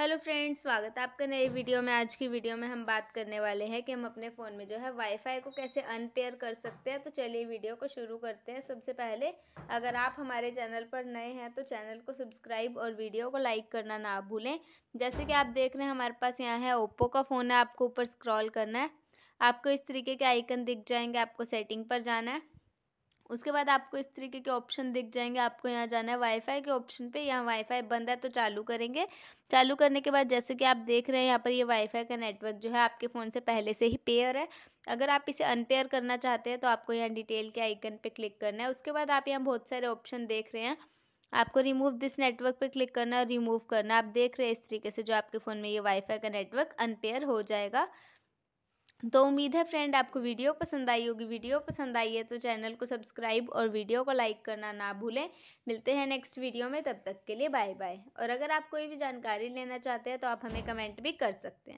hello friends स्वागत है आपका नए वीडियो में आज की वीडियो में हम बात करने वाले हैं कि हम अपने फ़ोन में जो है वाईफाई को कैसे अनपेयर कर सकते हैं तो चलिए वीडियो को शुरू करते हैं सबसे पहले अगर आप हमारे चैनल पर नए हैं तो चैनल को सब्सक्राइब और वीडियो को लाइक करना ना भूलें जैसे कि आप देख रहे हैं हमारे पास यहाँ है ओप्पो का फ़ोन है आपको ऊपर स्क्रॉल करना है आपको इस तरीके के आइकन दिख जाएंगे आपको सेटिंग पर जाना है उसके बाद आपको इस तरीके के ऑप्शन दिख जाएंगे आपको यहाँ जाना है वाईफाई के ऑप्शन पे यहाँ वाईफाई बंद है तो चालू करेंगे चालू करने के बाद जैसे कि आप देख रहे हैं यहाँ पर ये वाईफाई का नेटवर्क जो है आपके फ़ोन से पहले से ही पेयर है अगर आप इसे अनपेयर करना चाहते हैं तो आपको यहाँ डिटेल के आइकन पर क्लिक करना है उसके बाद आप यहाँ बहुत सारे ऑप्शन देख रहे हैं आपको रिमूव दिस नेटवर्क पर क्लिक करना है और रिमूव करना आप देख रहे हैं इस तरीके से जो आपके फ़ोन में ये वाईफाई का नेटवर्क अनपेयर हो जाएगा तो उम्मीद है फ्रेंड आपको वीडियो पसंद आई होगी वीडियो पसंद आई है तो चैनल को सब्सक्राइब और वीडियो को लाइक करना ना भूलें मिलते हैं नेक्स्ट वीडियो में तब तक के लिए बाय बाय और अगर आप कोई भी जानकारी लेना चाहते हैं तो आप हमें कमेंट भी कर सकते हैं